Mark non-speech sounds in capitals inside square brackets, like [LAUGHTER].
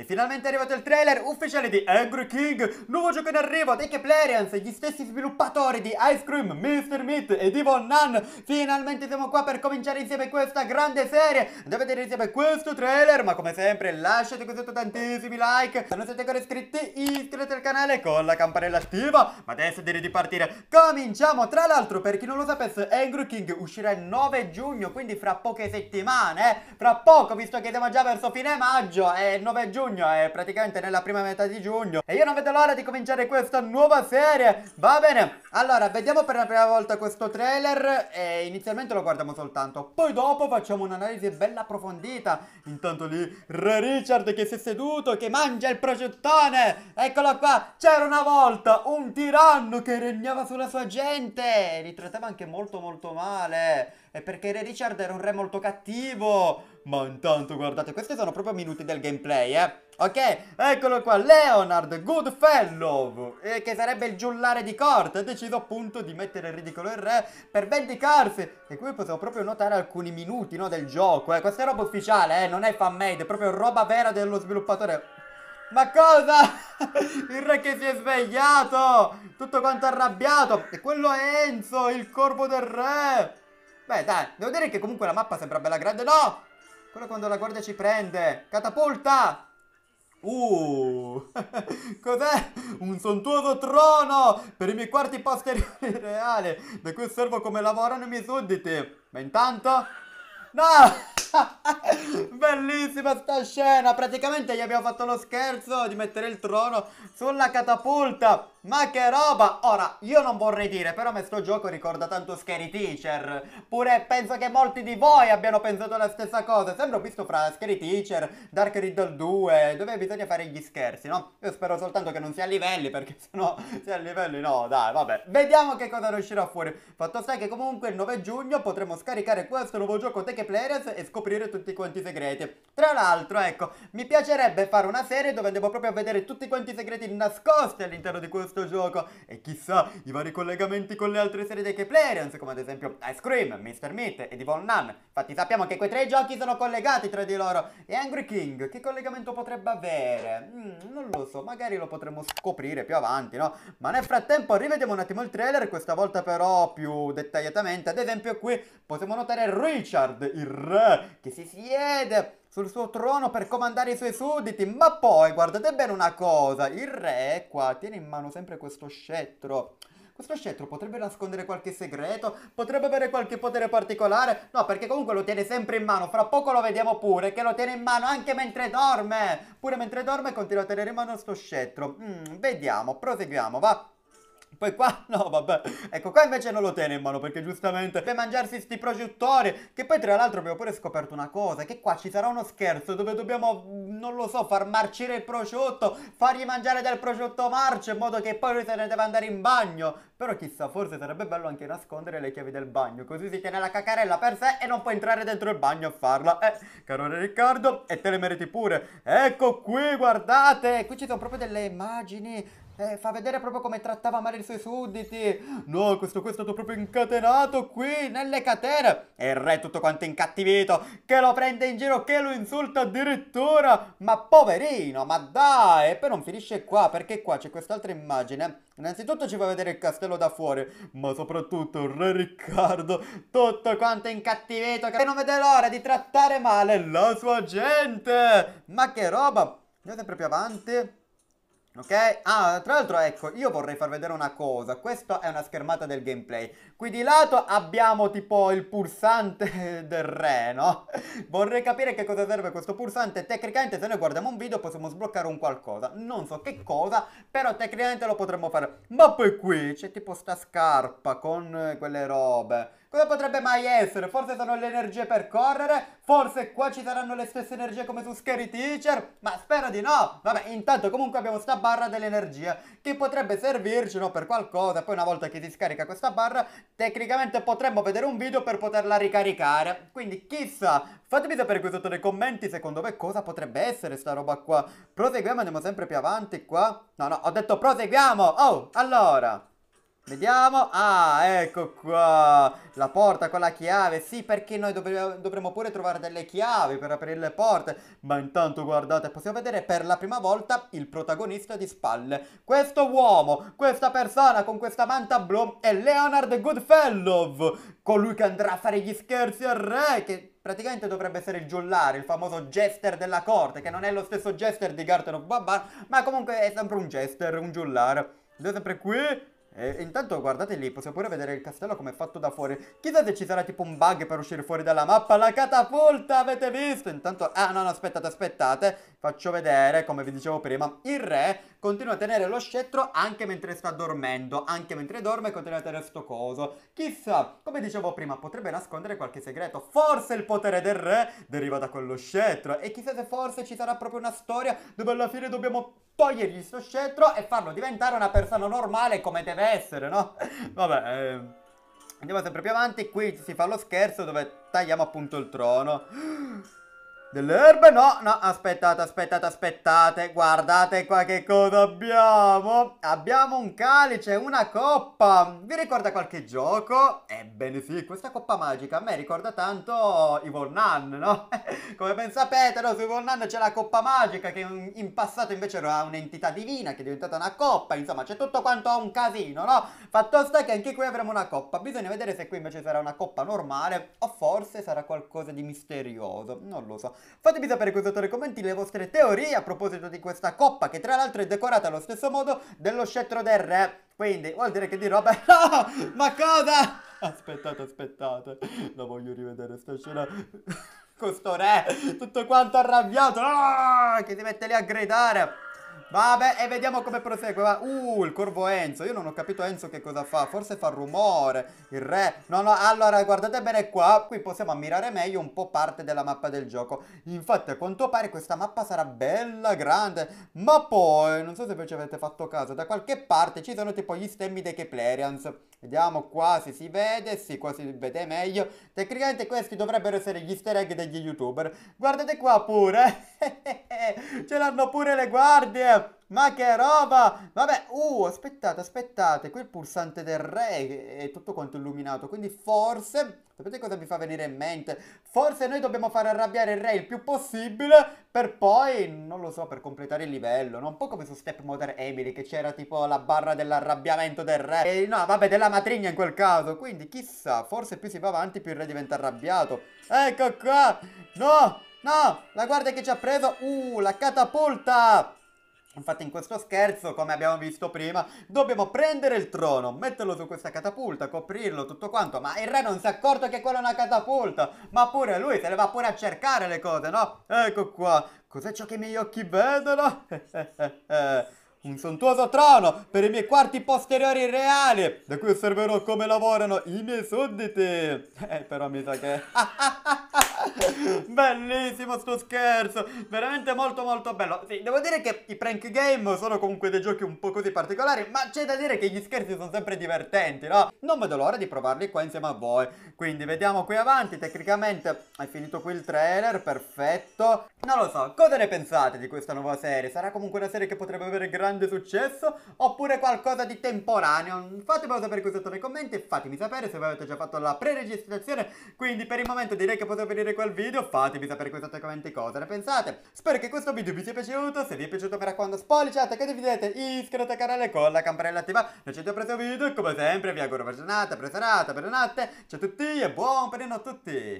E finalmente è arrivato il trailer ufficiale di Angry King, nuovo gioco in arrivo dei Keplerians, gli stessi sviluppatori di Ice Cream, Mr. Meat e Evil Nun. Finalmente siamo qua per cominciare insieme questa grande serie. Andiamo a vedere insieme questo trailer, ma come sempre lasciate qui sotto tantissimi like. Se non siete ancora iscritti, iscrivetevi al canale con la campanella attiva. Ma adesso direi di partire. Cominciamo! Tra l'altro, per chi non lo sapesse, Angry King uscirà il 9 giugno, quindi fra poche settimane, eh? Fra poco, visto che siamo già verso fine maggio, è il 9 giugno giugno, è praticamente nella prima metà di giugno e io non vedo l'ora di cominciare questa nuova serie, va bene? Allora, vediamo per la prima volta questo trailer e inizialmente lo guardiamo soltanto, poi dopo facciamo un'analisi bella approfondita. Intanto lì, Re Richard che si è seduto, che mangia il progettone, eccolo qua, c'era una volta un tiranno che regnava sulla sua gente, li trattava anche molto molto male, e perché Re Richard era un re molto cattivo, ma intanto guardate, questi sono proprio minuti del gameplay, eh. Ok, eccolo qua, Leonard Goodfellow, eh, che sarebbe il giullare di corte, ha deciso appunto di mettere in ridicolo il re per vendicarsi. E qui possiamo proprio notare alcuni minuti, no, del gioco, eh. Questa è roba ufficiale, eh, non è fan-made, è proprio roba vera dello sviluppatore. Ma cosa? [LAUGHS] il re che si è svegliato, tutto quanto arrabbiato. E quello è Enzo, il corpo del re. Beh, dai, devo dire che comunque la mappa sembra bella grande. No, quello quando la guardia ci prende. Catapulta! Uh! [LAUGHS] Cos'è? Un sontuoso trono per i miei quarti posteriori [LAUGHS] reale, da cui osservo come lavorano i miei sudditi. Ma intanto... No! [LAUGHS] Bellissima sta scena! Praticamente gli abbiamo fatto lo scherzo di mettere il trono sulla catapulta. Ma che roba! Ora, io non vorrei dire, però a me sto gioco ricorda tanto Scary Teacher. Pure penso che molti di voi abbiano pensato la stessa cosa. Sembra ho visto fra Scary Teacher, Dark Riddle 2, dove bisogna fare gli scherzi, no? Io spero soltanto che non sia a livelli, perché [LAUGHS] sennò se a livelli no, dai, vabbè. Vediamo che cosa riuscirà fuori. Fatto sta che comunque il 9 giugno potremo scaricare questo nuovo gioco Tech Players e scoprire tutti quanti i segreti. Tra l'altro, ecco, mi piacerebbe fare una serie dove andiamo proprio a vedere tutti quanti i segreti nascosti all'interno di questo questo gioco e chissà i vari collegamenti con le altre serie dei Keplerians come ad esempio Ice Cream, Mr. Meat e Devil Nun. Infatti sappiamo che quei tre giochi sono collegati tra di loro e Angry King che collegamento potrebbe avere? Mm, non lo so, magari lo potremo scoprire più avanti, no? Ma nel frattempo rivediamo un attimo il trailer, questa volta però più dettagliatamente. Ad esempio qui possiamo notare Richard, il re, che si siede sul suo trono per comandare i suoi sudditi. Ma poi, guardate bene una cosa, il re qua tiene in mano sempre questo scettro. Questo scettro potrebbe nascondere qualche segreto, potrebbe avere qualche potere particolare. No, perché comunque lo tiene sempre in mano. Fra poco lo vediamo pure, che lo tiene in mano anche mentre dorme. Pure mentre dorme continua a tenere in mano questo scettro. Mm, vediamo, proseguiamo, va. Poi qua, [LAUGHS] no vabbè, ecco qua invece non lo tiene in mano perché giustamente per mangiarsi sti progettori, che poi tra l'altro abbiamo pure scoperto una cosa, che qua ci sarà uno scherzo dove dobbiamo, mm, non lo so, far marcire il prosciutto, fargli mangiare del prosciutto marcio in modo che poi lui se ne deve andare in bagno. Però chissà, forse sarebbe bello anche nascondere le chiavi del bagno, così si tiene la cacarella per sé e non può entrare dentro il bagno a farla. Eh, caro Riccardo, e te le meriti pure. Ecco qui, guardate, qui ci sono proprio delle immagini eh, fa vedere proprio come trattava male i suoi sudditi. No, questo qui è stato proprio incatenato qui, nelle catene. E il re tutto quanto incattivito, che lo prende in giro, che lo insulta addirittura. Ma poverino, ma dai! E poi non finisce qua, perché qua c'è quest'altra immagine. Innanzitutto ci fa vedere il castello da fuori, ma soprattutto il re Riccardo, tutto quanto incattivito, che non vede l'ora di trattare male la sua gente. Ma che roba! Andiamo sempre più avanti. Ok? Ah, tra l'altro ecco, io vorrei far vedere una cosa, questa è una schermata del gameplay. Qui di lato abbiamo tipo il pulsante [LAUGHS] del re, no? Vorrei capire che cosa serve questo pulsante, tecnicamente se noi guardiamo un video possiamo sbloccare un qualcosa, non so che cosa, però tecnicamente lo potremmo fare. Ma poi qui c'è tipo sta scarpa con quelle robe Cosa potrebbe mai essere? Forse sono le energie per correre? Forse qua ci saranno le stesse energie come su Scary Teacher? Ma spero di no! Vabbè, intanto comunque abbiamo sta barra dell'energia che potrebbe servirci, no, per qualcosa. Poi una volta che si scarica questa barra, tecnicamente potremmo vedere un video per poterla ricaricare. Quindi chissà, fatemi sapere qui sotto nei commenti secondo me cosa potrebbe essere sta roba qua. Proseguiamo, andiamo sempre più avanti qua. No, no, ho detto proseguiamo! Oh, allora... Vediamo, ah ecco qua, la porta con la chiave, sì perché noi dovremmo pure trovare delle chiavi per aprire le porte Ma intanto guardate, possiamo vedere per la prima volta il protagonista di spalle Questo uomo, questa persona con questa manta blu è Leonard Goodfellow Colui che andrà a fare gli scherzi al re, che praticamente dovrebbe essere il giullare, il famoso jester della corte Che non è lo stesso jester di Garten of Babar, ma comunque è sempre un jester, un giullare Vedo sempre qui e intanto guardate lì, possiamo pure vedere il castello come è fatto da fuori. Chissà se ci sarà tipo un bug per uscire fuori dalla mappa. La catapulta, avete visto? Intanto, ah no, no, aspettate, aspettate. Faccio vedere, come vi dicevo prima, il re continua a tenere lo scettro anche mentre sta dormendo. Anche mentre dorme continua a tenere sto coso. Chissà, come dicevo prima, potrebbe nascondere qualche segreto. Forse il potere del re deriva da quello scettro. E chissà se forse ci sarà proprio una storia dove alla fine dobbiamo togliergli sto scettro e farlo diventare una persona normale come deve essere, no? [LAUGHS] Vabbè, eh, andiamo sempre più avanti, qui si fa lo scherzo dove tagliamo appunto il trono. Delle erbe? No, no, aspettate, aspettate, aspettate. Guardate qua che cosa abbiamo. Abbiamo un calice, una coppa. Vi ricorda qualche gioco? Ebbene sì, questa coppa magica a me ricorda tanto Evil Nun, no? [LAUGHS] Come ben sapete, no? Su Evil Nun c'è la coppa magica che in passato invece era un'entità divina che è diventata una coppa. Insomma, c'è tutto quanto un casino, no? Fatto sta che anche qui avremo una coppa. Bisogna vedere se qui invece sarà una coppa normale o forse sarà qualcosa di misterioso. Non lo so. Fatemi sapere qui sotto nei commenti le vostre teorie a proposito di questa coppa che tra l'altro è decorata allo stesso modo dello scettro del re. Quindi vuol dire che di roba... No! Ma cosa? Aspettate, aspettate. La voglio rivedere sta scena. Con sto re, tutto quanto arrabbiato, ah, che si mette lì a gridare. Vabbè, e vediamo come prosegue. Va. Uh, il corvo Enzo. Io non ho capito Enzo che cosa fa. Forse fa rumore. Il re. No, no, allora guardate bene qua. Qui possiamo ammirare meglio un po' parte della mappa del gioco. Infatti, a quanto pare questa mappa sarà bella grande. Ma poi, non so se voi ci avete fatto caso, da qualche parte ci sono tipo gli stemmi dei Keplerians. Vediamo qua se si vede. Sì, qua si vede meglio. Tecnicamente questi dovrebbero essere gli easter egg degli youtuber. Guardate qua pure. [LAUGHS] Ce l'hanno pure le guardie. Ma che roba! Vabbè, uh, aspettate, aspettate, qui il pulsante del re è tutto quanto illuminato, quindi forse... Sapete cosa mi fa venire in mente? Forse noi dobbiamo far arrabbiare il re il più possibile per poi, non lo so, per completare il livello, no? Un po' come su Stepmother Emily che c'era tipo la barra dell'arrabbiamento del re. E no, vabbè, della matrigna in quel caso, quindi chissà, forse più si va avanti più il re diventa arrabbiato. Ecco qua! No! No! La guardia che ci ha preso! Uh, la catapulta! Infatti in questo scherzo, come abbiamo visto prima, dobbiamo prendere il trono, metterlo su questa catapulta, coprirlo, tutto quanto, ma il re non si è accorto che quella è una catapulta, ma pure lui se le va pure a cercare le cose, no? Ecco qua, cos'è ciò che i miei occhi vedono? [LAUGHS] Un sontuoso trono per i miei quarti posteriori reali, da cui osserverò come lavorano i miei sudditi. [LAUGHS] Eh, però mi sa che... [LAUGHS] [LAUGHS] Bellissimo sto scherzo, veramente molto molto bello. Sì, devo dire che i prank game sono comunque dei giochi un po' così particolari, ma c'è da dire che gli scherzi sono sempre divertenti, no? Non vedo l'ora di provarli qua insieme a voi. Quindi vediamo qui avanti, tecnicamente è finito qui il trailer, perfetto. Non lo so, cosa ne pensate di questa nuova serie? Sarà comunque una serie che potrebbe avere grande successo oppure qualcosa di temporaneo? Fatemelo sapere qui sotto nei commenti e fatemi sapere se voi avete già fatto la pre-registrazione. Quindi per il momento direi che posso venire fine qua video, fatemi sapere qui sotto cosa ne pensate. Spero che questo video vi sia piaciuto, se vi è piaciuto mi raccomando spolliciate, condividete, iscrivetevi al canale con la campanella attiva. Noi ci vediamo al prossimo video, come sempre vi auguro buona giornata, buona serata, buona notte, ciao a tutti e buon perino a tutti!